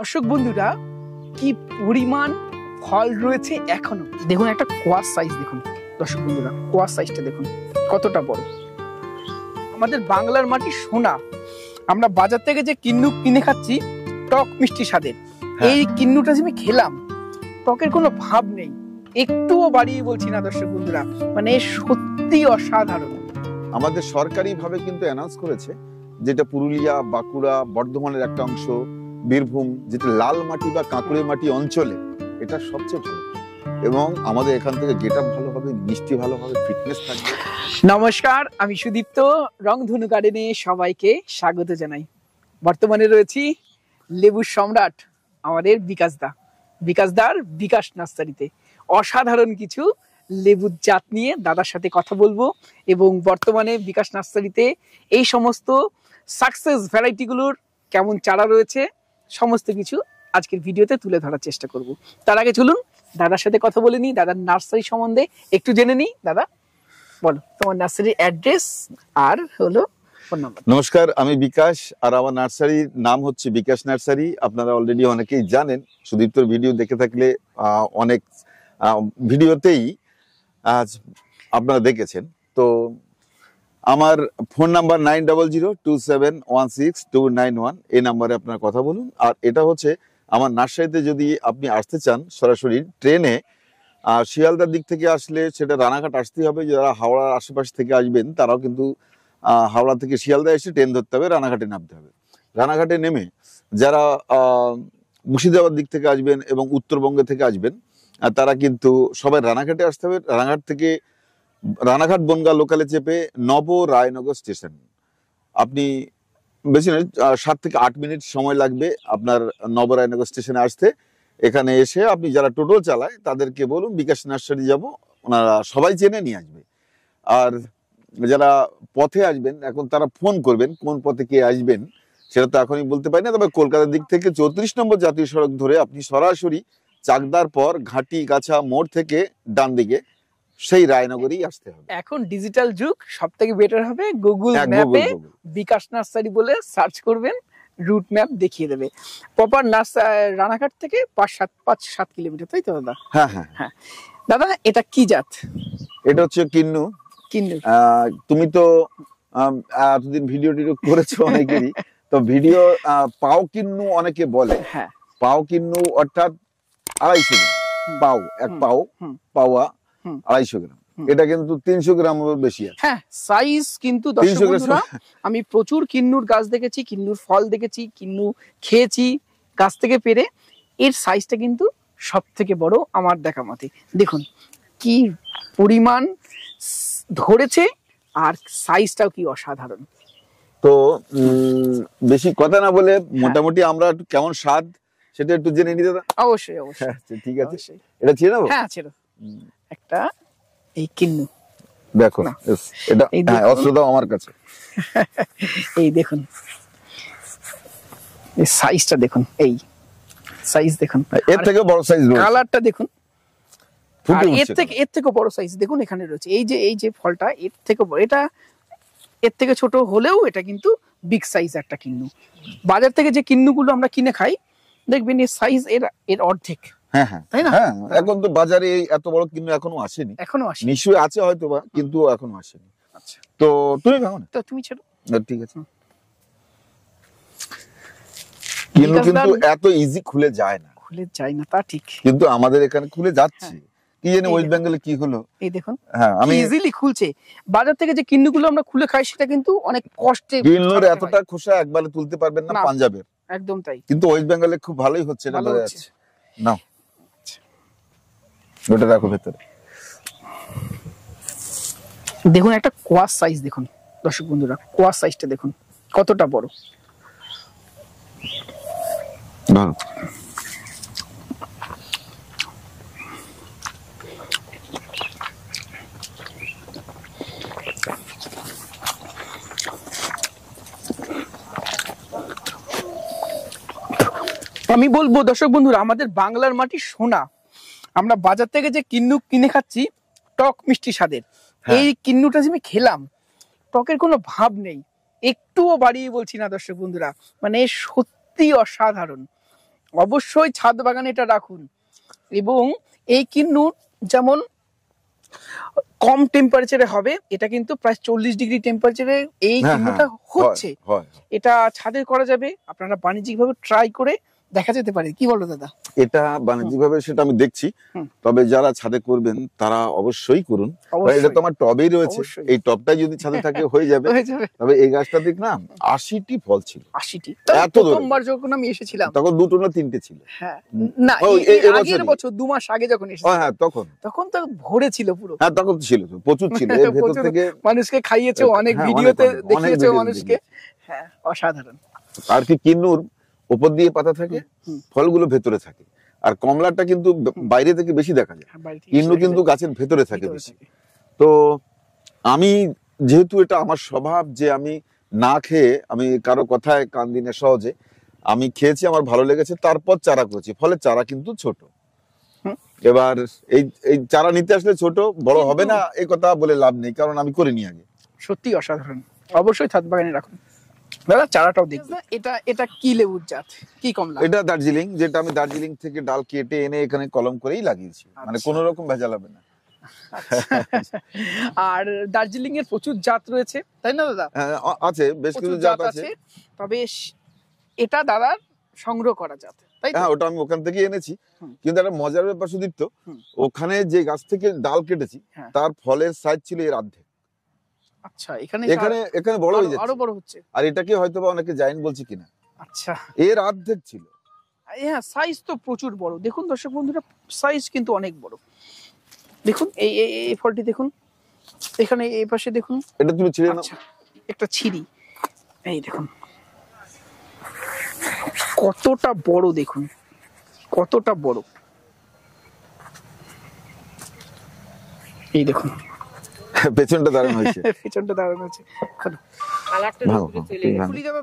দর্শক বন্ধুরা কি পরিমাণ ফল রয়েছে এখনো দেখুন একটা কোয়াশ সাইজ দেখুন দর্শক বন্ধুরা কোয়ার সাইজটা দেখুন কতটা বড় আমাদের বাংলার মাটি সোনা আমরা বাজার থেকে যে কিন্নুক কিনে খাচ্ছি টক মিষ্টি স্বাদের হ্যাঁ। এই কিন্নুটা যে আমি খেলাম টকের কোনো ভাব নেই একটুও বাড়িয়ে বলছি না দর্শক বন্ধুরা মানে সত্যি অসাধারণ আমাদের সরকারিভাবে কিন্তু অ্যানাউন্স করেছে যেটা পুরুলিয়া বাঁকুড়া বর্ধমানের একটা অংশ বীরভূম যেটি লাল মাটি বা কাঁকুড়ে মাটি অঞ্চলে এটা সবচেয়ে ভালো এবং আমাদের এখান থেকে যেটা ভালো হবে মিষ্টি ভালো হবে ফিটনেস থাকবে নমস্কার আমি সুদীপ্ত রংধনু গার্ডেনে সবাইকে স্বাগত জানাই বর্তমানে রয়েছি লেবুর সম্রাট আমাদের বিকাশ দা বিকাশ দার বিকাশ নার্সারিতে অসাধারণ কিছু লেবুর জাত নিয়ে দাদার সাথে কথা বলবো এবং বর্তমানে বিকাশ নার্সারিতে এই সমস্ত সাকসেস ভ্যারাইটিগুলোর কেমন চারা রয়েছে সমস্ত কিছু আজকের ভিডিওতে তুলে ধরার চেষ্টা করব তার আগে চলুন দাদার সাথে কথা বলে নিই দাদার নার্সারি সম্বন্ধে একটু জেনে নিই দাদা বলো তোমার নার্সারির অ্যাড্রেস আর হলো নমস্কার আমি বিকাশ আর আমার নার্সারির নাম হচ্ছে বিকাশ নার্সারি আপনারা অলরেডি অনেকেই জানেন সুদীপ্তর ভিডিও দেখে থাকলে অনেক ভিডিওতেই আজ আপনারা দেখেছেন তো আমার phone number nine double zero two seven one six two nine one এই নাম্বারে আপনার কথা বলুন আর এটা হচ্ছে আমার নার্সারিতে যদি আপনি আসতে চান সরাসরি ট্রেনে আর শিয়ালদার দিক থেকে আসলে সেটা রানাঘাট আসতেই হবে যারা হাওড়ার আশেপাশ থেকে আসবেন তারাও কিন্তু হাওড়া থেকে শিয়ালদা এসে ট্রেন ধরতে হবে রানাঘাটে নামতে হবে রানাঘাটে নেমে যারা মুর্শিদাবাদ দিক থেকে আসবেন এবং উত্তরবঙ্গে থেকে আসবেন তারা কিন্তু সবাই রানাঘাটে আসতে হবে রানাঘাট থেকে রানাঘাট বনগা লোকালে চেপে নব রায়নগর স্টেশন আপনি বেশি নয় সাত থেকে আট মিনিট সময় লাগবে আপনার নবরায়নগর স্টেশনে আসতে এখানে এসে আপনি যারা টোটো চালায় তাদেরকে বলুন বিকাশ নার্সারি যাব ওনারা সবাই চেনে নিয়ে আসবে আর যারা পথে আসবেন এখন তারা ফোন করবেন কোন পথে কে আসবেন সেটা তো এখনই বলতে পারি না তবে কলকাতার দিক থেকে চৌত্রিশ নম্বর জাতীয় সড়ক ধরে আপনি সরাসরি চাকদার পর ঘাটি কাছা মোড় থেকে ডান দিকে সেই রায়নগরেই আসতে হবে এখন ডিজিটাল যুগ সব থেকে বেটার হবে গুগল ম্যাপে বিকাশ নার্সারি বলে সার্চ করবেন রুট ম্যাপ দেখিয়ে দেবে প্রপার রানাঘাট থেকে পাঁচ সাত পাঁচ সাত কিলোমিটার তাই তো দাদা হ্যাঁ হ্যাঁ হ্যাঁ, হ্যাঁ। দাদা এটা কি জাত এটা হচ্ছে কিন্নু কিন্নু তুমি তো এতদিন ভিডিও টিডিও করেছো অনেকেরই তো ভিডিও পাও কিন্নু অনেকে বলে হ্যাঁ পাও কিন্নু অর্থাৎ আড়াইশো পাও এক পাও পাওয়া আড়াইশো গ্রাম এটা কিন্তু তিনশো হ্যাঁ, গ্রাম বেশি হ্যাঁ সাইজ কিন্তু আমি প্রচুর কিন্নুর গাছ দেখেছি কিন্নুর ফল দেখেছি কিন্নু খেয়েছি গাছ থেকে পেরে এর সাইজটা কিন্তু সব থেকে বড় আমার দেখা মতে দেখুন কি পরিমাণ ধরেছে আর সাইজটাও কি অসাধারণ তো বেশি কথা না বলে হ্যাঁ। মোটামুটি আমরা কেমন স্বাদ সেটা একটু জেনে নিতে অবশ্যই অবশ্যই হ্যাঁ, ঠিক আছে এটা ছিল হ্যাঁ ছিল একটা এই কিন্নু দেখো এটা হ্যাঁ আমার কাছে এই দেখুন এই সাইজটা দেখুন এই সাইজ দেখুন এর থেকে বড় সাইজ কালারটা দেখুন এর থেকে এর থেকে বড় সাইজ দেখুন এখানে রয়েছে এই যে এই যে ফলটা এর থেকে এটা এর থেকে ছোট হলেও এটা কিন্তু বিগ সাইজ একটা কিন্নু বাজার থেকে যে কিন্নুগুলো আমরা কিনে খাই দেখবেন এর সাইজ এর এর অর্ধেক হ্যাঁ হ্যাঁ তাই না হ্যাঁ এখন তো বাজারে এত বড় কিন্তু এখনো আসেনি এখনো আসেনি নিশ্চয়ই আছে হয়তো বা কিন্তু এখনো আসেনি আচ্ছা। তো তুমি ভাবো তো তুমি ছেড়ো ঠিক আছে কিন্তু কিন্তু এত ইজি খুলে যায় না খুলে যায় না তা ঠিক কিন্তু আমাদের এখানে খুলে যাচ্ছে হ্যাঁ। কি জানি ওয়েস্ট বেঙ্গলে কি হলো এই দেখুন হ্যাঁ আমি ইজিলি খুলছে বাজার থেকে যে কিন্নুগুলো আমরা খুলে খাই সেটা কিন্তু অনেক কষ্টে কিন্নুর এতটা খোসা একবারে তুলতে পারবেন না পাঞ্জাবের একদম তাই কিন্তু ওয়েস্ট বেঙ্গলে খুব ভালোই হচ্ছে এটা বোঝা যাচ্ছে নাও ওটা রাখো ভেতরে দেখুন একটা কোয়াশ সাইজ দেখুন দর্শক বন্ধুরা কোয়াশ সাইজটা দেখুন কতটা বড় আমি বলবো দর্শক বন্ধুরা আমাদের বাংলার মাটি সোনা আমরা বাজার থেকে যে কিন্নু কিনে খাচ্ছি টক মিষ্টি স্বাদের হ্যাঁ। এই কিন্নুটা যে আমি খেলাম টকের কোনো ভাব নেই একটুও বাড়িয়ে বলছি না দর্শক বন্ধুরা মানে সত্যি অসাধারণ অবশ্যই ছাদ বাগানে এটা রাখুন এবং এই কিন্নু যেমন কম টেম্পারেচারে হবে এটা কিন্তু প্রায় চল্লিশ ডিগ্রি টেম্পারেচারে এই হ্যাঁ, কিন্নুটা হ্যাঁ। হচ্ছে এটা ছাদের করা যাবে আপনারা বাণিজ্যিকভাবে ট্রাই করে দেখা যেতে পারে কি বলো দাদা এটা বাণিজ্যিকভাবে সেটা আমি দেখছি তবে যারা ছাদে করবেন তারা অবশ্যই করুন এটা তোমার টবেই রয়েছে এই টবটাই যদি ছাদে থাকে হয়ে যাবে তবে এই গাছটা দেখ না আশিটি ফল ছিল আশিটি এত প্রথমবার যখন আমি এসেছিলাম তখন দুটো না তিনটে ছিল হ্যাঁ না আগের বছর দু মাস আগে যখন এসেছিলাম হ্যাঁ তখন তখন তো ভরে ছিল পুরো হ্যাঁ তখন ছিল প্রচুর ছিল এর ভেতর থেকে মানুষকে খাইয়েছে হ্যাঁ, অনেক ভিডিওতে দেখিয়েছে মানুষকে হ্যাঁ অসাধারণ আর কি কিন্নুর উপর দিয়ে পাতা থাকে ফলগুলো ভেতরে থাকে আর কমলাটা কিন্তু বাইরে থেকে বেশি দেখা যায় হ্যাঁ, কিন্তু কিন্তু গাছের ভেতরে থাকে বেশি তো আমি যেহেতু এটা আমার স্বভাব যে আমি না খেয়ে আমি কারো কথায় কান দিনে সহজে আমি খেয়েছি আমার ভালো লেগেছে তারপর চারা করেছি ফলে চারা কিন্তু ছোট এবার এই এই চারা নিতে আসলে ছোট বড় হবে না এই কথা বলে লাভ নেই কারণ আমি করিনি আগে সত্যি অসাধারণ অবশ্যই ছাদ বাগানে রাখুন দাদা চারাটাও দেখবে এটা এটা কি লেবুর জাত কি কমলা এটা দার্জিলিং যেটা আমি দার্জিলিং থেকে ডাল কেটে এনে এখানে কলম করেই লাগিয়েছি মানে আচ্ছা। কোনো রকম ভেজাল হবে না আচ্ছা। আর দার্জিলিং এর প্রচুর জাত রয়েছে তাই না দাদা হ্যাঁ, আছে বেশ কিছু জাত আছে তবে এটা দাদার সংগ্রহ করা জাত হ্যাঁ ওটা আমি ওখান থেকে এনেছি কিন্তু একটা মজার ব্যাপার সুদীপ্ত ওখানে যে গাছ থেকে ডাল কেটেছি হ্যাঁ। তার ফলের সাইজ ছিল এর অর্ধেক আচ্ছা এখানে সাইজ আচ্ছা। হ্যাঁ, তো প্রচুর বড় দেখুন দর্শক বন্ধুরা সাইজ কিন্তু অনেক বড় দেখুন এখানে এই পাশে দেখুন এটা তুমি ছিঁড়ে আচ্ছা, একটা ছিঁড়ি এই দেখুন কতটা বড় দেখুন কতটা বড় এই দেখুন পেছনটা পেছনটা ভালো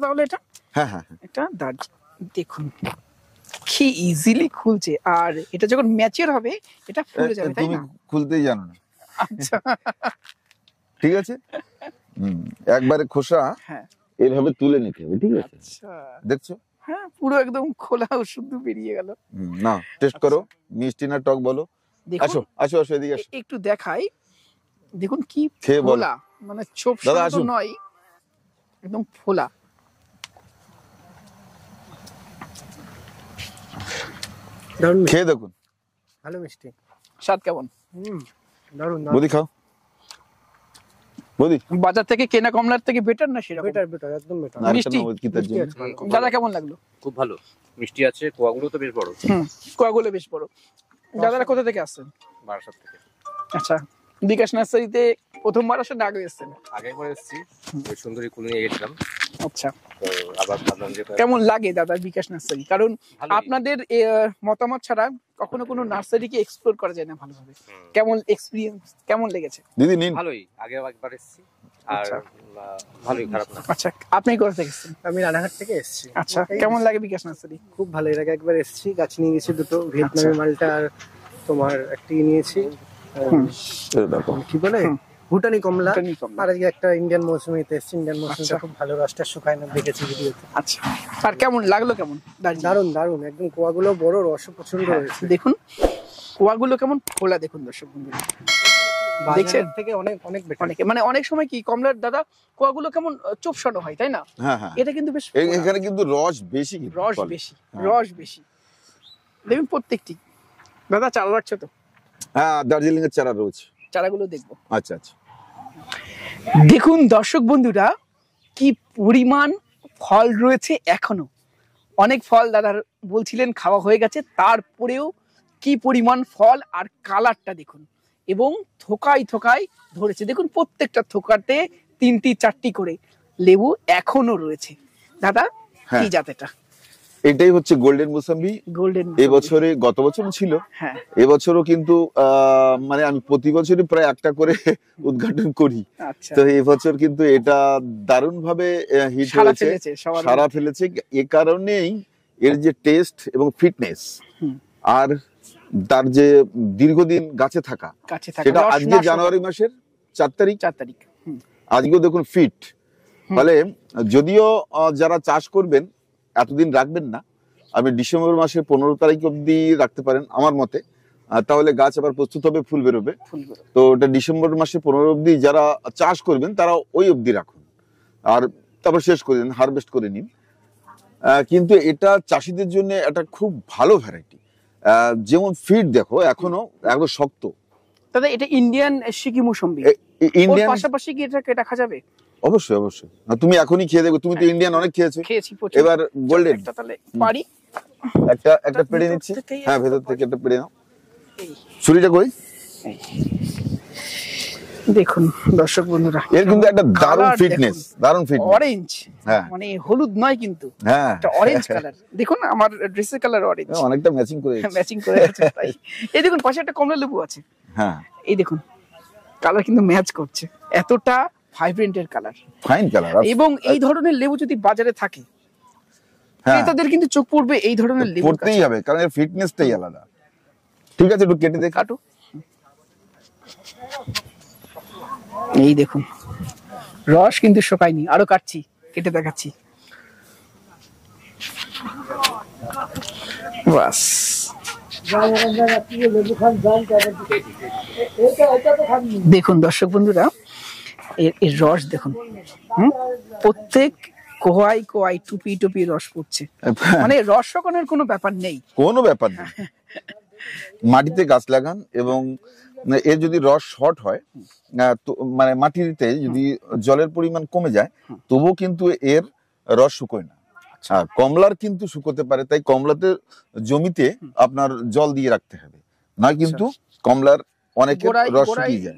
তাহলে এটা হ্যাঁ হ্যাঁ, হ্যাঁ। এটা দেখুন কি ইজিলি খুলছে আর এটা যখন হবে এটা ফুলে যাবে তাই না খুলতেই জানো না আচ্ছা ঠিক আছে একবারে খোসা হ্যাঁ। এভাবে তুলে নিতে হবে ঠিক আছে আচ্ছা। দেখছো হ্যাঁ পুরো একদম খোলা শুদ্ধ বেরিয়ে গেল না টেস্ট আচ্ছা। করো মিষ্টি না টক বলো আসো আসো আসো এদিকে আসো একটু দেখাই দেখুন কি ফোলা মানে ছোপ নয় একদম ফোলা খেয়ে দেখুন ভালো মিষ্টি স্বাদ কেমন খাও বাজার থেকে কেনা কমলার থেকে বেটার না সেরকম বেটার বেটার একদম বেটার মিষ্টি দাদা কেমন লাগলো খুব ভালো মিষ্টি আছে কোয়াগুলো তো বেশ বড় কোয়াগুলো বেশ বড় দাদারা কোথা থেকে আসছেন বারাসাত থেকে আচ্ছা বিকাশ নার্সারিতে প্রথমবার আসলে আগে এসেছেন আগে একবার এসেছি ওই সুন্দরী কুল নিয়ে গেছিলাম আচ্ছা আবার কেমন লাগে দাদা বিকাশ নার্সারি কারণ আপনাদের মতামত ছাড়া কখনো কোনো নার্সারিকে এক্সপ্লোর করা যায় না ভালোভাবে কেমন এক্সপিরিয়েন্স কেমন লেগেছে দিদি নিন ভালোই আগে একবার এসেছি আর আচ্ছা। ভালোই খারাপ না আচ্ছা আপনি কোথা থেকে এসেছেন আমি রানাঘাট থেকে এসেছি আচ্ছা কেমন লাগে বিকাশ নার্সারি খুব ভালো এর আগে একবার এসেছি গাছ নিয়ে গেছি দুটো আচ্ছা। ভিয়েতনামি মালটা আর তোমার একটি নিয়েছি কি বলে ভুটানি কমলা আর আজকে একটা ইন্ডিয়ান মৌসুমিতে এসছে ইন্ডিয়ান মৌসুমিটা আচ্ছা। খুব ভালো রসটা শুকায় না দেখেছি ভিডিওতে আচ্ছা আর কেমন লাগলো কেমন দারুন দারুন একদম কোয়াগুলো বড় রস প্রচন্ড হ্যাঁ, দেখুন কোয়াগুলো কেমন ফোলা দেখুন দর্শক বন্ধুরা থেকে অনেক অনেক মানে অনেক সময় কি কমলার দাদা কোয়াগুলো কেমন চোপসানো হয় তাই না হ্যাঁ, হ্যাঁ। এটা কিন্তু বেশ এখানে কিন্তু রস বেশি রস বেশি রস বেশি দেখুন প্রত্যেকটি দাদা চালু রাখছো তো হ্যাঁ দার্জিলিং এর চারা রয়েছে চারাগুলো দেখবো আচ্ছা আচ্ছা দেখুন দর্শক বন্ধুরা কি পরিমাণ ফল রয়েছে এখনো অনেক ফল দাদার বলছিলেন খাওয়া হয়ে গেছে তারপরেও কি পরিমাণ ফল আর কালারটা দেখুন এবং থোকাই থোকাই ধরেছে দেখুন প্রত্যেকটা থোকাতে তিনটি চারটি করে লেবু এখনো রয়েছে দাদা কি হ্যাঁ। জাতেটা এটাই হচ্ছে গোল্ডেন মোসাম্বি গোল্ডেন এবছরে গত বছর ছিল হ্যাঁ। এবছরও কিন্তু মানে আমি প্রতি বছরই প্রায় একটা করে উদ্ঘাটন করি আচ্ছা। তো এবছর কিন্তু এটা দারুণ ভাবে হিট হয়েছে সারা ফেলেছে এ কারণেই এর যে টেস্ট এবং ফিটনেস আর তার যে দীর্ঘদিন গাছে থাকা সেটা আজকে জানুয়ারি মাসের চার তারিখ চার তারিখ আজকেও দেখুন ফিট ফলে যদিও যারা চাষ করবেন এতদিন রাখবেন না আপনি ডিসেম্বর মাসের পনেরো তারিখ অব্দি রাখতে পারেন আমার মতে তাহলে গাছ আবার প্রস্তুত হবে ফুল বেরোবে তো ওটা ডিসেম্বর মাসের পনেরো অব্দি যারা চাষ করবেন তারা ওই অব্দি রাখুন আর তারপর শেষ করে দিন হারভেস্ট করে নিন কিন্তু এটা চাষিদের জন্য এটা খুব ভালো ভ্যারাইটি যেমন ফিট দেখো এখনো একদম শক্ত দাদা এটা ইন্ডিয়ান সিকি মৌসুম্বি ইন্ডিয়ান পাশাপাশি কি এটা এটাকে রাখা যাবে অবশ্যই অবশ্যই তুমি এখনই খেয়ে দেখো তুমি তো ইন্ডিয়ান অনেক খেয়েছো এবার গোল্ডেন একটা তাহলে পারি একটা একটা পেড়ে নিচ্ছি হ্যাঁ ভেতর থেকে একটা পেড়ে নাও ছুরিটা কই দেখুন দর্শক বন্ধুরা এর কিন্তু একটা দারুণ ফিটনেস দারুণ অরেঞ্জ হ্যাঁ মানে হলুদ নয় কিন্তু হ্যাঁ একটা অরেঞ্জ কালার দেখুন আমার ড্রেসের কালার অরেঞ্জ অনেকটা ম্যাচিং করে ম্যাচিং করে আছে তাই এই দেখুন পাশে একটা কমলা লেবু আছে হ্যাঁ এই দেখুন কালার কিন্তু ম্যাচ করছে এতটা ভাইব্রেন্টের কালার ফাইন কালার এবং এই ধরনের লেবু যদি বাজারে থাকে হ্যাঁ। ক্রেতাদের কিন্তু চোখ পড়বে এই ধরনের লেবু পড়তেই হবে কারণ এর ফিটনেসটাই আলাদা ঠিক আছে একটু কেটে দে কাটো এই দেখুন রস কিন্তু শোকায়নি আরো কাটছি কেটে দেখাচ্ছি বাস দেখুন দর্শক বন্ধুরা এর এর রস দেখুন হুম প্রত্যেক কোয়াই কোয়াই টুপি টুপি রস পড়ছে মানে রস কোনো ব্যাপার নেই কোনো ব্যাপার নেই মাটিতে গাছ লাগান এবং এর যদি রস শর্ট হয় মানে মাটিতে যদি জলের পরিমাণ কমে যায় তবুও কিন্তু এর রস শুকোয় না আচ্ছা কমলার কিন্তু শুকোতে পারে তাই কমলাতে জমিতে আপনার জল দিয়ে রাখতে হবে না আচ্ছা। কিন্তু কমলার অনেকে রস শুকিয়ে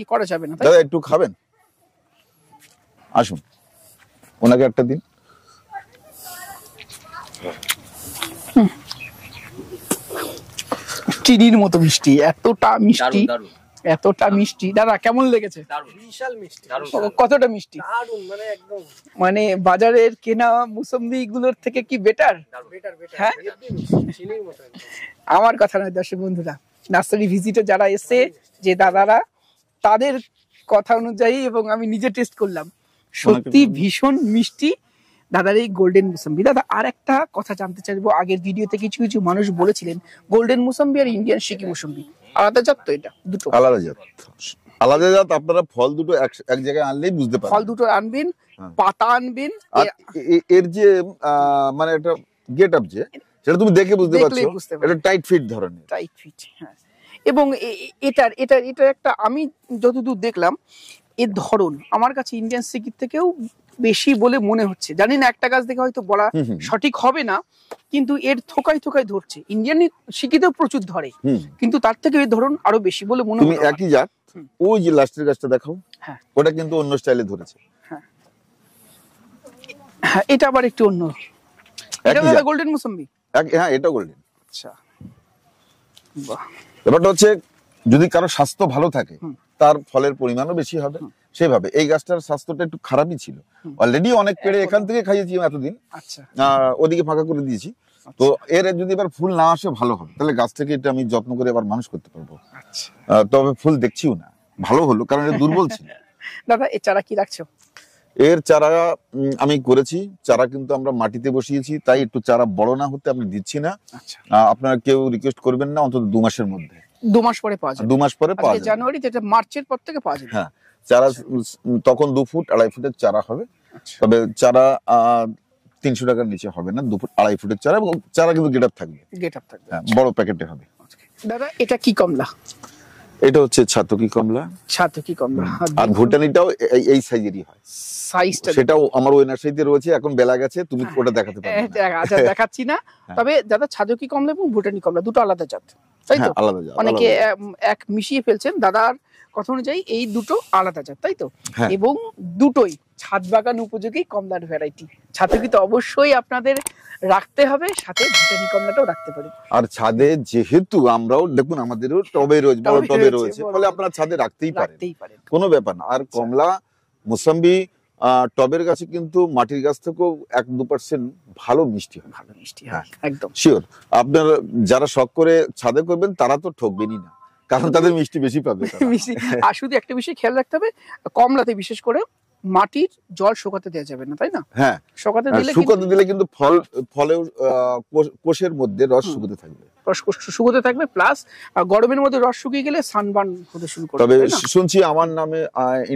ই করা যাবে না দাদা একটু খাবেন আসুন ওনাকে একটা দিন চিনির মতো মিষ্টি এতটা মিষ্টি এতটা মিষ্টি দাদা কেমন লেগেছে বিশাল মিষ্টি কতটা মিষ্টি মানে একদম মানে বাজারের কেনা মুসম্বি গুলোর থেকে কি বেটার হ্যাঁ? আমার কথা নয় দর্শক বন্ধুরা নার্সারি ভিজিটে যারা এসে যে দাদারা তাদের কথা অনুযায়ী এবং আমি নিজে টেস্ট করলাম সত্যি ভীষণ মিষ্টি দাদার এই গোল্ডেন মুসাম্বি দাদা আর একটা কথা জানতে চাইবো আগের ভিডিওতে কিছু কিছু মানুষ বলেছিলেন গোল্ডেন মুসম্বি আর ইন্ডিয়ান সিকি মুসম্বি আলাদা জাত তো এটা দুটো আলাদা জাত আলাদা জাত আপনারা ফল দুটো এক জায়গায় আনলেই বুঝতে পারবেন ফল দুটো আনবেন হ্যাঁ। পাতা আনবেন এর যে মানে একটা গেট আপ যে সেটা তুমি দেখে বুঝতে পারছো এটা টাইট ফিট ধরনের টাইট ফিট হ্যাঁ এবং এটার এটার এটার একটা আমি যতদূর দেখলাম এর ধরন আমার কাছে ইন্ডিয়ান সিকির থেকেও বেশি বলে মনে হচ্ছে জানি না একটা গাছ দেখে হয়তো বলা সঠিক হবে না কিন্তু এর থোকায় থোকায় ধরছে ইন্ডিয়ান সিকিতেও প্রচুর ধরে কিন্তু তার থেকে এর ধরন আরো বেশি বলে মনে হয় একই জাত ওই যে লাস্টের গাছটা দেখাও হ্যাঁ ওটা কিন্তু অন্য স্টাইলে ধরেছে হ্যাঁ হ্যাঁ এটা আবার একটু অন্য এটা গোল্ডেন মোসম্বি হ্যাঁ, আচ্ছা। ব্যাপারটা হচ্ছে যদি কারো স্বাস্থ্য ভালো থাকে তার ফলের পরিমাণও বেশি হবে সেভাবে এই গাছটার স্বাস্থ্যটা একটু খারাপই ছিল অলরেডি অনেক পেড়ে এখান থেকে খাইয়েছি এতদিন আচ্ছা। ওদিকে ফাঁকা করে দিয়েছি আচ্ছা। তো এর যদি এবার ফুল না আসে ভালো হবে তাহলে গাছটাকে এটা আমি যত্ন করে আবার মানুষ করতে পারবো তবে ফুল দেখছিও না ভালো হলো কারণ এটা দুর্বল ছিল দাদা এ চারা কি রাখছো এর চারা আমি করেছি চারা কিন্তু আমরা মাটিতে বসিয়েছি তাই একটু চারা বড় না হতে আমি দিচ্ছি না আচ্ছা। আপনারা কেউ রিকোয়েস্ট করবেন না অন্তত দু মাসের মধ্যে দু মাস পরে পাওয়া যায় দু মাস পরে পাওয়া যায় জানুয়ারি যেটা মার্চের পর থেকে পাওয়া যায় হ্যাঁ চারা তখন দু ফুট আড়াই ফুটের চারা হবে আচ্ছা। তবে চারা তিনশো টাকার নিচে হবে না দু ফুট আড়াই ফুটের চারা এবং চারা কিন্তু গেট আপ থাকবে গেট আপ থাকবে হ্যাঁ, বড় প্যাকেটে হবে আচ্ছা। দাদা এটা কি কমলা এটা হচ্ছে ছাতকি কমলা ছাতকি কমলা হ্যাঁ, আর ভুটানিটাও এই সাইজেরই হয় সাইজটা সেটাও আমার রয়েছে এখন বেলা গেছে তুমি হ্যাঁ, ওটা হ্যাঁ, আচ্ছা দেখাচ্ছি না তবে দাদা কমলা এবং ভুটানি কমলা দুটো আলাদা তাই তো আলাদা অনেকে এক মিশিয়ে ফেলছেন দাদার কথা অনুযায়ী এই দুটো আলাদা জাত তাই তো হ্যাঁ। এবং দুটোই ছাদ বাগান উপযোগী কমলার ভ্যারাইটি ছাদে কিন্তু অবশ্যই আপনাদের রাখতে হবে সাথে ভুটানি কমলাটাও রাখতে পারেন আর ছাদে যেহেতু আমরাও দেখুন আমাদেরও টবে রয়েছে বড় টবে রয়েছে ফলে আপনারা ছাদে রাখতেই পারেন কোনো ব্যাপার না আর কমলা মোসাম্বি টবের গাছে কিন্তু মাটির গাছ থেকেও এক দু পার্সেন্ট ভালো মিষ্টি হয় ভালো মিষ্টি হয় হ্যাঁ। একদম শিওর আপনার যারা শখ করে ছাদে করবেন তারা তো ঠকবেনই না কারণ তাদের মিষ্টি বেশি পাবে মিষ্টি আর শুধু একটা বিষয় খেয়াল রাখতে হবে কমলাতে বিশেষ করে মাটির জল শুকাতে দেওয়া যাবে না তাই না হ্যাঁ শুকাতে হ্যাঁ, দিলে শুকাতে দিলে কিন্তু ফল ফলেও কোষের মধ্যে রস শুকাতে থাকবে রস শুকাতে থাকবে প্লাস গরমের মধ্যে রস শুকিয়ে গেলে সানবান হতে শুরু করবে তবে শুনছি আমার নামে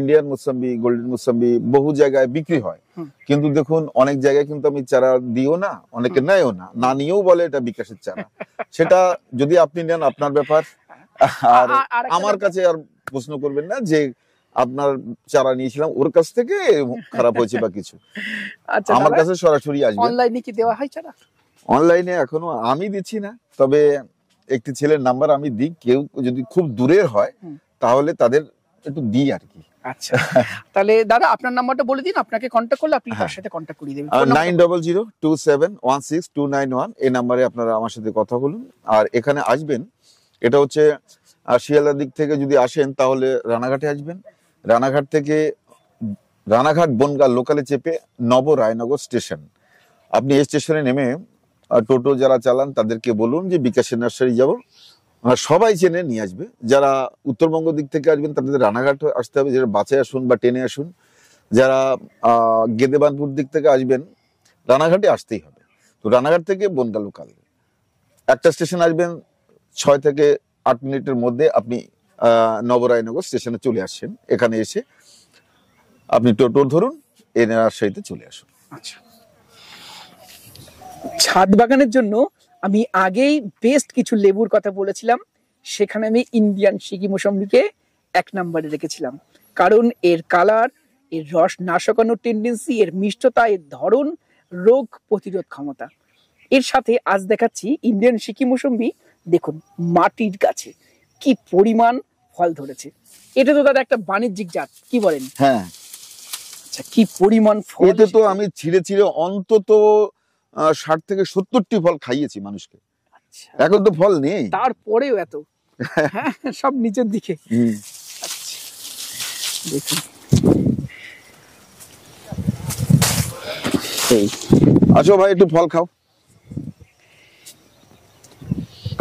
ইন্ডিয়ান মুসাম্বি গোল্ডেন মুসাম্বি বহু জায়গায় বিক্রি হয় কিন্তু দেখুন অনেক জায়গায় কিন্তু আমি চারা দিও না অনেকে নেয়ও না না নিয়েও বলে এটা বিকাশের চারা সেটা যদি আপনি নেন আপনার ব্যাপার আর আমার কাছে আর প্রশ্ন করবেন না যে আপনার চারা নিয়েছিলাম ওর কাছ থেকে খারাপ হয়েছে বা কিছু আচ্ছা, আমার কাছে সরাসরি আসবে অনলাইনে কি দেওয়া হয় চারা অনলাইনে এখনো আমি দিচ্ছি না তবে একটি ছেলের নাম্বার আমি দিই কেউ যদি খুব দূরের হয় তাহলে তাদের একটু দিই আর কি আচ্ছা তাহলে দাদা আপনার নাম্বারটা বলে দিন আপনাকে কন্ট্যাক্ট করলে আপনি তার হ্যাঁ। সাথে কন্ট্যাক্ট করিয়ে দেবেন nine double zero two seven one six two nine one এই নাম্বারে আপনারা আমার সাথে কথা বলুন আর এখানে আসবেন এটা হচ্ছে শিয়ালদার দিক থেকে যদি আসেন তাহলে রানাঘাটে আসবেন রানাঘাট থেকে রানাঘাট বনগা লোকালে চেপে নব রায়নগর স্টেশন আপনি এই স্টেশনে নেমে টোটো যারা চালান তাদেরকে বলুন যে বিকাশের নার্সারি যাব সবাই চেনে নিয়ে আসবে যারা উত্তরবঙ্গ দিক থেকে আসবেন তাদের রানাঘাট আসতে হবে যারা বাসে আসুন বা ট্রেনে আসুন যারা গেদেবানপুর দিক থেকে আসবেন রানাঘাটে আসতেই হবে তো রানাঘাট থেকে বনগা লোকাল একটা স্টেশন আসবেন ছয় থেকে আট মিনিটের মধ্যে আপনি নবরায়নগর স্টেশনে চলে আসছেন এখানে এসে আপনি টোটো ধরুন এ রাজশাহীতে চলে আসুন আচ্ছা ছাদ বাগানের জন্য আমি আগেই বেস্ট কিছু লেবুর কথা বলেছিলাম সেখানে আমি ইন্ডিয়ান সিকি মোসম্বিকে এক নম্বরে রেখেছিলাম কারণ এর কালার এর রস না শকানোর টেন্ডেন্সি এর মিষ্টতা এর ধরন রোগ প্রতিরোধ ক্ষমতা এর সাথে আজ দেখাচ্ছি ইন্ডিয়ান সিকি মোসম্বি দেখুন মাটির গাছে কি পরিমাণ ফল ধরেছে এটা তো দাদা একটা বাণিজ্যিক জাত কি বলেন হ্যাঁ আচ্ছা কি পরিমাণ ফল এতে তো আমি ছিঁড়ে ছিঁড়ে অন্তত ষাট থেকে সত্তরটি ফল খাইয়েছি মানুষকে আচ্ছা। এখন তো ফল নেই তারপরেও এত হ্যাঁ, সব নিচের দিকে আচ্ছা, দেখুন আচ্ছা ভাই একটু ফল খাও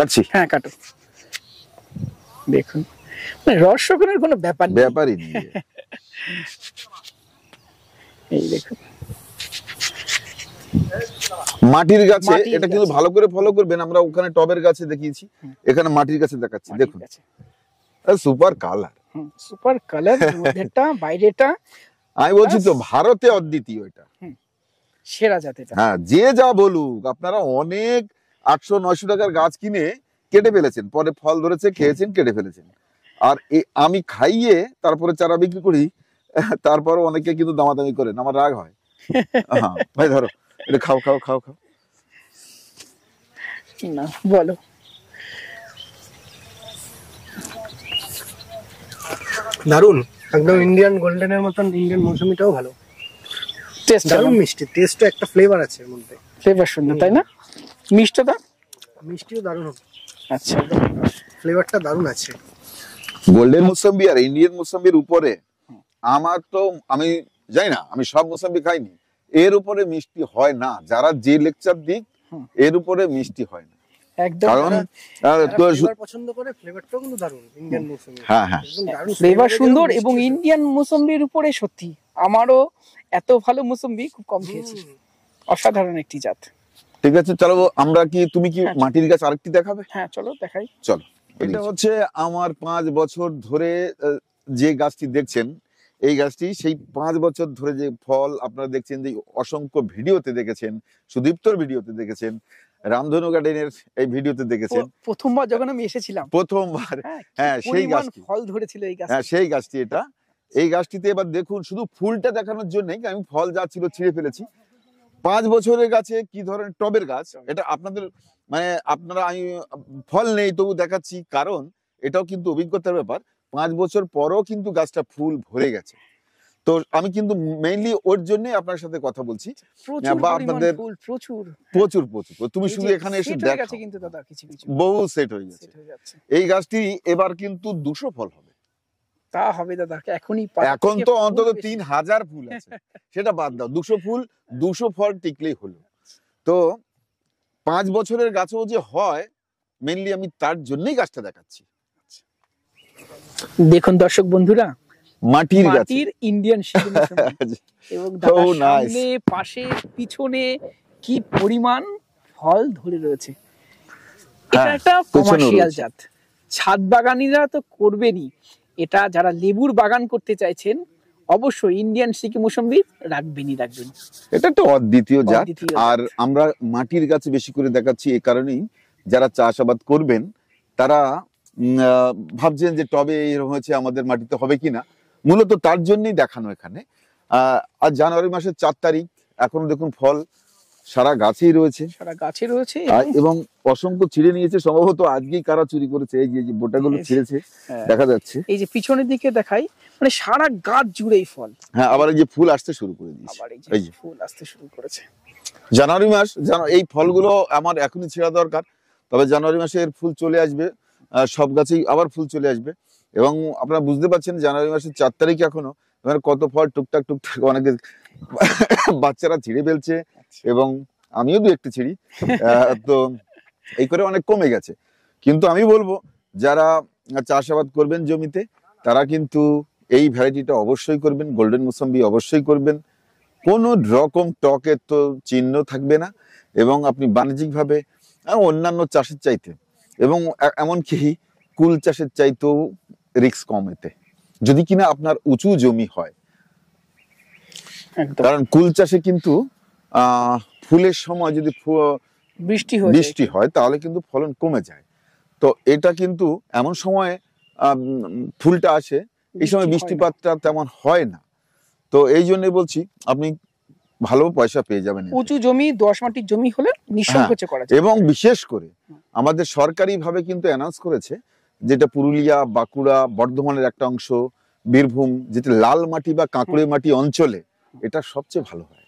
কাটছি হ্যাঁ কাটো দেখুন মানে রসগোল্লার কোনো ব্যাপার ব্যাপারই নেই এই দেখুন মাটির গাছে এটা কিন্তু ভালো করে ফলো করবেন আমরা ওখানে টবের গাছে দেখিয়েছি এখানে মাটির গাছে দেখাচ্ছি দেখুন সুপার কালার সুপার কালার মধ্যেটা বাইরেটা আমি বলছি তো ভারতে অদ্বিতীয় এটা সেরা জাত হ্যাঁ যে যা বলুক আপনারা অনেক আটশো নয়শো টাকার গাছ কিনে কেটে ফেলেছেন পরে ফল ধরেছে খেয়েছেন কেটে ফেলেছেন আর আমি খাইয়ে তারপরে চারা বিক্রি করি তারপর অনেকে কিন্তু দামাদামি করেন আমার রাগ হয় ভাই ধরো এটা খাও খাও খাও খাও না বলো দারুন একদম ইন্ডিয়ান গোল্ডেনের মতন ইন্ডিয়ান মৌসুমিটাও ভালো টেস্ট দারুন মিষ্টি টেস্ট একটা ফ্লেভার আছে এর মধ্যে ফ্লেভার সুন্দর তাই না মিষ্টতা মিষ্টিও আচ্ছা ফ্লেভারটা আছে গোল্ডেন মোসাম্বি আর ইন্ডিয়ান মোসাম্বির উপরে আমার তো আমি জানি না আমি সব মোসাম্বি খাইনি এর উপরে মিষ্টি হয় না যারা যে লেকচার দিক এর উপরে মিষ্টি হয় না ইন্ডিয়ান হ্যাঁ ফ্লেভার হ্যাঁ। হ্যাঁ, সুন্দর এবং ইন্ডিয়ান উপরে সত্যি আমারও এত ভালো মুসম্বি খুব কম অসাধারণ একটি জাত ঠিক আছে চলো আমরা কি তুমি কি হ্যাঁ, মাটির গাছ আরেকটি দেখাবে হ্যাঁ চলো দেখাই চলো এটা হচ্ছে আমার পাঁচ বছর ধরে যে গাছটি দেখছেন এই গাছটি সেই পাঁচ বছর ধরে যে ফল আপনারা দেখছেন যে অসংখ্য ভিডিওতে দেখেছেন সুদীপ্তর ভিডিওতে দেখেছেন রামধনু গার্ডেনের এই ভিডিওতে দেখেছেন প্রথমবার যখন আমি এসেছিলাম প্রথমবার হ্যাঁ, হ্যাঁ সেই গাছটি ফল ধরেছিল এই গাছ হ্যাঁ সেই গাছটি এটা এই গাছটিতে এবার দেখুন শুধু ফুলটা দেখানোর জন্যই আমি ফল যা ছিল ছিঁড়ে ফেলেছি পাঁচ বছরের গাছে কি ধরনের টবের গাছ এটা আপনাদের মানে আপনারা আমি ফল নেই তবু দেখাচ্ছি কারণ এটাও কিন্তু অভিজ্ঞতার ব্যাপার পাঁচ বছর পরও কিন্তু গাছটা ফুল ভরে গেছে তো আমি কিন্তু মেইনলি ওর জন্য আপনার সাথে কথা বলছি আচ্ছা, বা আপনাদের প্রচুর প্রচুর প্রচুর তুমি শুধু এখানে এসে দেখো বহু সেট হয়ে গেছে এই গাছটি এবার কিন্তু দুশো ফল হবে তা হবে দাদা এখনই এখন তো অন্তত তিন হাজার ফুল আছে সেটা বাদ দাও দুশো ফুল দুশো ফল টিকলেই হলো তো পাঁচ বছরের গাছও যে হয় মেনলি আমি তার জন্যই গাছটা দেখাচ্ছি দেখুন দর্শক বন্ধুরা মাটির মাটির ইন্ডিয়ান এবং oh, সামনে পাশে পিছনে কি পরিমাণ ফল ধরে রয়েছে এটা হ্যাঁ, একটা কমার্শিয়াল জাত ছাদ বাগানিরা তো করবেনই এটা যারা লেবুর বাগান করতে চাইছেন অবশ্যই ইন্ডিয়ান সিকি মুসম্বি রাখবেনই রাখবেন এটা একটা অদ্বিতীয় জাত আর আমরা মাটির গাছ বেশি করে দেখাচ্ছি এই কারণেই যারা চাষাবাদ করবেন তারা ভাবছেন যে টবে এরকম হয়েছে আমাদের মাটিতে হবে কিনা মূলত তার জন্যই দেখানো এখানে আর জানুয়ারি মাসের চার তারিখ এখনো দেখুন ফল সারা গাছেই রয়েছে সারা গাছে রয়েছে এবং অসংখ্য ছিঁড়ে নিয়েছে সম্ভবত আজকেই কারা চুরি করেছে এই যে বোটাগুলো ছিঁড়েছে হ্যাঁ। দেখা যাচ্ছে এই যে পিছনের দিকে দেখাই মানে সারা গাছ জুড়েই ফল হ্যাঁ আবার এই যে ফুল আসতে শুরু করে দিয়েছে এই যে ফুল আসতে শুরু করেছে জানুয়ারি মাস জানো এই ফলগুলো আমার এখনই ছেঁড়া দরকার তবে জানুয়ারি মাসে এর ফুল চলে আসবে সব গাছেই আবার ফুল চলে আসবে এবং আপনারা বুঝতে পারছেন জানুয়ারি মাসের চার তারিখ এখনো এবার মানে কত ফল টুকটাক টুকটাক অনেকে বাচ্চারা ছিঁড়ে ফেলছে আচ্ছা। এবং আমিও দু একটা ছিঁড়ি তো এই করে অনেক কমে গেছে কিন্তু আমি বলবো যারা চাষাবাদ করবেন জমিতে তারা কিন্তু এই ভ্যারাইটিটা অবশ্যই করবেন গোল্ডেন মুসম্বি অবশ্যই করবেন কোনো রকম টকের তো চিহ্ন থাকবে না এবং আপনি বাণিজ্যিকভাবে অন্যান্য চাষের চাইতে এবং এমনকি কুল চাষের চাইতেও রিক্স কম এতে যদি কিনা আপনার উঁচু জমি হয় কারণ কুল চাষে কিন্তু ফুলের সময় যদি বৃষ্টি বৃষ্টি হয় তাহলে কিন্তু ফলন কমে যায় তো এটা কিন্তু এমন সময় ফুলটা আসে এই সময় বৃষ্টিপাতটা তেমন হয় না তো এই জন্য বলছি আপনি ভালো পয়সা পেয়ে যাবেন উঁচু জমি দশ মাটির জমি হলে নিঃসংকোচে হ্যাঁ, করা এবং বিশেষ করে আমাদের সরকারিভাবে কিন্তু অ্যানাউন্স করেছে যেটা পুরুলিয়া বাঁকুড়া বর্ধমানের একটা অংশ বীরভূম যেটা লাল মাটি বা কাঁকুড়ে মাটি অঞ্চলে এটা সবচেয়ে ভালো হয়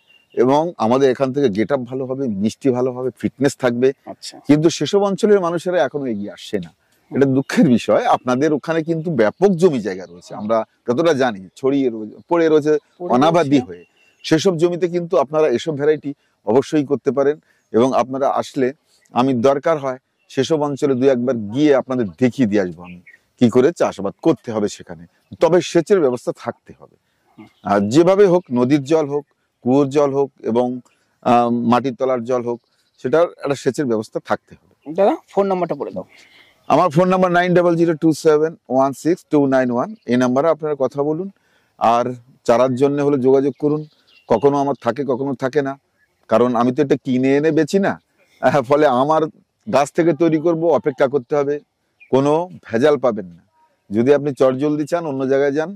এবং আমাদের এখান থেকে গেট আপ ভালো হবে মিষ্টি ভালো হবে ফিটনেস থাকবে আচ্ছা। কিন্তু সেসব অঞ্চলের মানুষেরা এখনো এগিয়ে আসছে না এটা দুঃখের বিষয় আপনাদের ওখানে কিন্তু ব্যাপক জমি জায়গা রয়েছে আমরা যতটা জানি ছড়িয়ে পড়ে রয়েছে অনাবাদি হয়ে সেসব জমিতে কিন্তু আপনারা এসব ভ্যারাইটি অবশ্যই করতে পারেন এবং আপনারা আসলে আমি দরকার হয় সেসব অঞ্চলে দু একবার গিয়ে আপনাদের দেখিয়ে দিয়ে আসবো আমি কি করে চাষাবাদ করতে হবে সেখানে তবে সেচের ব্যবস্থা থাকতে হবে আর যেভাবে হোক নদীর জল হোক কুয়োর জল হোক এবং মাটির তলার জল হোক সেটার একটা সেচের ব্যবস্থা থাকতে হবে দাদা ফোন নাম্বারটা বলে দাও আমার phone number nine double zero two seven one six two nine one এই নাম্বারে আপনারা কথা বলুন আর চারার জন্য হলে যোগাযোগ করুন কখনো আমার থাকে কখনো থাকে না কারণ আমি তো এটা কিনে এনে বেচি না ফলে আমার গাছ থেকে তৈরি করব অপেক্ষা করতে হবে কোনো ভেজাল পাবেন না যদি আপনি চট জলদি চান অন্য জায়গায় যান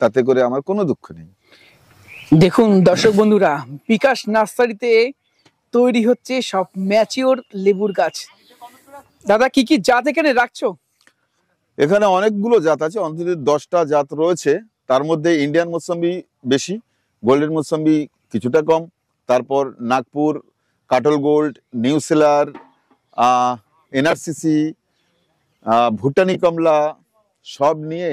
তাতে করে আমার কোনো দুঃখ নেই দেখুন দর্শক বন্ধুরা বিকাশ নার্সারিতে তৈরি হচ্ছে সব ম্যাচিওর লেবুর গাছ দাদা কি কি জাত এখানে রাখছো এখানে অনেকগুলো জাত আছে অন্তত দশটা জাত রয়েছে তার মধ্যে ইন্ডিয়ান মোসম্বি বেশি গোল্ডেন মোসম্বি কিছুটা কম তারপর নাগপুর কাটল গোল্ড নিউসেলার এনআরসিসি ভুটানি কমলা সব নিয়ে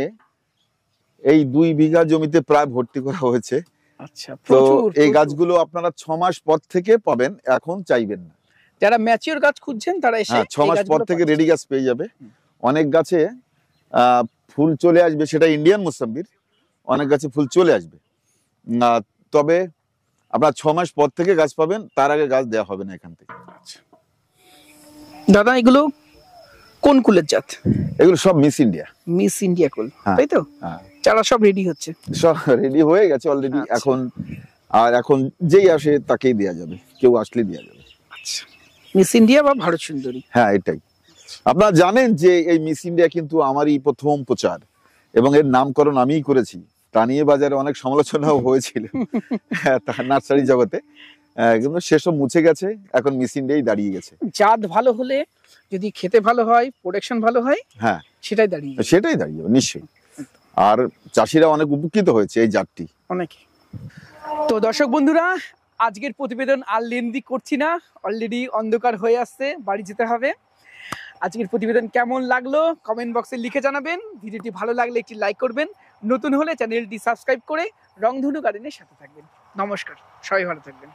এই দুই বিঘা জমিতে প্রায় ভর্তি করা হয়েছে আচ্ছা, তো এই গাছগুলো আপনারা ছমাস পর থেকে পাবেন এখন চাইবেন না যারা ম্যাচিওর গাছ খুঁজছেন তারা এসে হ্যাঁ, ছ মাস পর থেকে রেডি গাছ পেয়ে যাবে অনেক গাছে ফুল চলে আসবে সেটা ইন্ডিয়ান মুসাম্বির অনেক গাছে ফুল চলে আসবে তবে আপনার ছ মাস পর থেকে গাছ পাবেন তার আগে গাছ দেওয়া হবে না এখান থেকে আচ্ছা দাদা এগুলো কোন কুলের জাত এগুলো সব মিস ইন্ডিয়া মিস ইন্ডিয়া কুল হ্যাঁ, তাই তো হ্যাঁ। চারা সব রেডি হচ্ছে সব রেডি হয়ে গেছে অলরেডি আচ্ছা। এখন আর এখন যেই আসে তাকেই দেওয়া যাবে কেউ আসলে দেওয়া যাবে আচ্ছা মিস ইন্ডিয়া বা ভারত সুন্দরী হ্যাঁ এটাই আপনারা জানেন যে এই মিস ইন্ডিয়া কিন্তু আমারই প্রথম প্রচার এবং এর নামকরণ আমিই করেছি তা নিয়ে বাজারে অনেক সমালোচনাও হয়েছিল হ্যাঁ, নার্সারি জগতে কিন্তু সেসব মুছে গেছে এখন মেশিন দিয়েই দাঁড়িয়ে গেছে জাত ভালো হলে যদি খেতে ভালো হয় প্রোডাকশন ভালো হয় হ্যাঁ সেটাই দাঁড়িয়ে সেটাই দাঁড়িয়ে নিশ্চয়ই আর চাষিরা অনেক উপকৃত হয়েছে এই জাতটি অনেকে তো দর্শক বন্ধুরা আজকের প্রতিবেদন আর লেন্দি করছি না অলরেডি অন্ধকার হয়ে আসছে বাড়ি যেতে হবে আজকের প্রতিবেদন কেমন লাগলো কমেন্ট বক্সে লিখে জানাবেন ভিডিওটি ভালো লাগলে একটি লাইক করবেন নতুন হলে চ্যানেলটি সাবস্ক্রাইব করে রংধনু গার্ডেনের সাথে থাকবেন নমস্কার সবাই ভালো থাকবেন